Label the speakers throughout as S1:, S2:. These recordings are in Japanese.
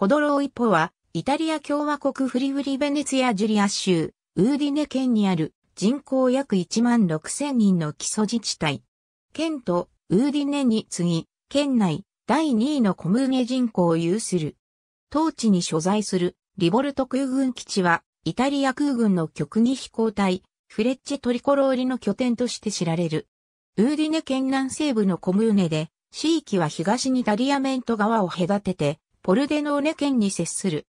S1: コドローイポは、イタリア共和国フリフリベネツィア・ジュリア州、ウーディネ県にある人口約1万6千人の基礎自治体。県とウーディネに次ぎ、県内第2位のコムーネ人口を有する。当地に所在するリボルト空軍基地は、イタリア空軍の極義飛行隊、フレッチェ・トリコローリの拠点として知られる。ウーディネ県南西部のコムーネで、地域は東にダリアメント川を隔てて、ポルデノーネ県に接する。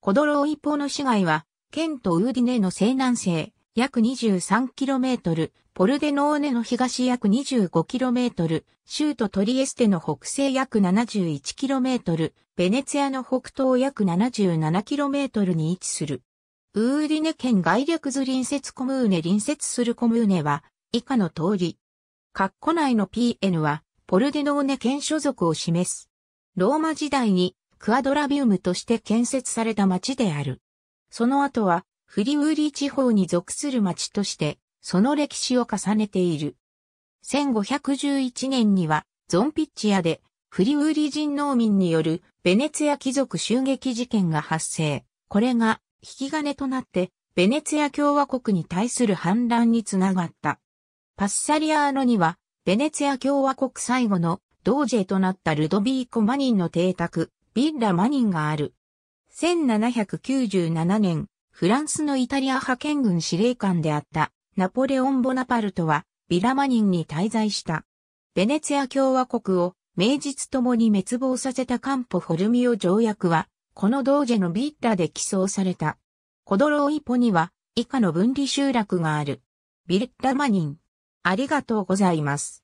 S1: コドロー一方の市街は、県とウーディネの西南西、約 23km、ポルデノーネの東約 25km、州都トリエステの北西約 71km、ベネツィアの北東約 77km に位置する。ウーディネ県外略図隣接コムーネ隣接するコムーネは、以下の通り。括弧内の PN は、ポルデノーネ県所属を示す。ローマ時代にクアドラビウムとして建設された町である。その後はフリウーリー地方に属する町として、その歴史を重ねている。1511年にはゾンピッチアでフリウーリ人農民によるベネツィア貴族襲撃事件が発生。これが引き金となってベネツィア共和国に対する反乱につながった。パッサリアーノにはベネツィア共和国最後のドージェとなったルドビーコ・マニンの邸宅、ビッラ・マニンがある。1797年、フランスのイタリア派遣軍司令官であったナポレオン・ボナパルトはビラマニンに滞在した。ベネツィア共和国を名実ともに滅亡させたカンポ・フォルミオ条約は、この同時のビッラで起草された。コドローイポには以下の分離集落がある。ビッラマニン。ありがとうございます。